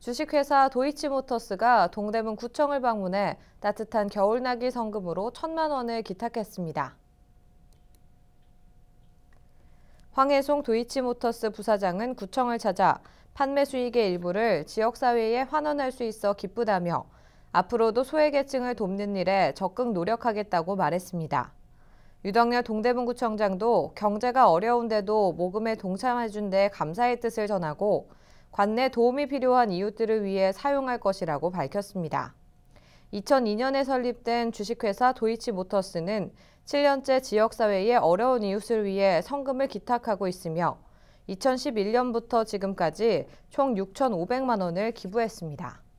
주식회사 도이치모터스가 동대문 구청을 방문해 따뜻한 겨울나기 성금으로 천만 원을 기탁했습니다. 황혜송 도이치모터스 부사장은 구청을 찾아 판매 수익의 일부를 지역사회에 환원할 수 있어 기쁘다며 앞으로도 소외계층을 돕는 일에 적극 노력하겠다고 말했습니다. 유덕열 동대문구청장도 경제가 어려운데도 모금에 동참해준 데 감사의 뜻을 전하고 관내 도움이 필요한 이웃들을 위해 사용할 것이라고 밝혔습니다. 2002년에 설립된 주식회사 도이치모터스는 7년째 지역사회의 어려운 이웃을 위해 성금을 기탁하고 있으며 2011년부터 지금까지 총 6,500만 원을 기부했습니다.